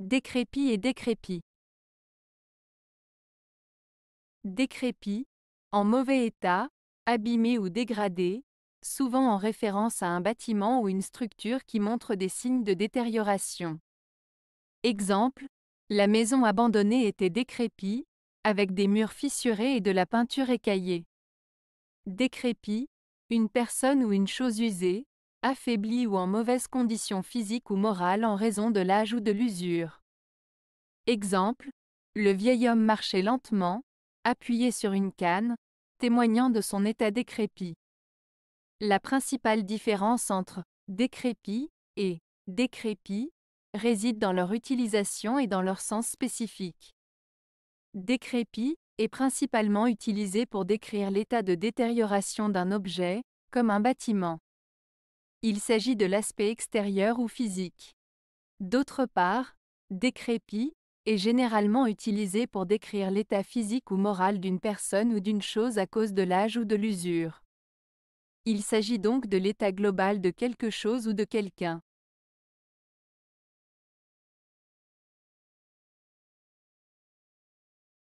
Décrépit et décrépit. Décrépit, en mauvais état, abîmé ou dégradé, souvent en référence à un bâtiment ou une structure qui montre des signes de détérioration. Exemple, la maison abandonnée était décrépie, avec des murs fissurés et de la peinture écaillée. Décrépit, une personne ou une chose usée, affaibli ou en mauvaise condition physique ou morale en raison de l'âge ou de l'usure. Exemple, le vieil homme marchait lentement, appuyé sur une canne, témoignant de son état décrépit. La principale différence entre décrépit et décrépit réside dans leur utilisation et dans leur sens spécifique. Décrépit est principalement utilisé pour décrire l'état de détérioration d'un objet, comme un bâtiment. Il s'agit de l'aspect extérieur ou physique. D'autre part, décrépit est généralement utilisé pour décrire l'état physique ou moral d'une personne ou d'une chose à cause de l'âge ou de l'usure. Il s'agit donc de l'état global de quelque chose ou de quelqu'un.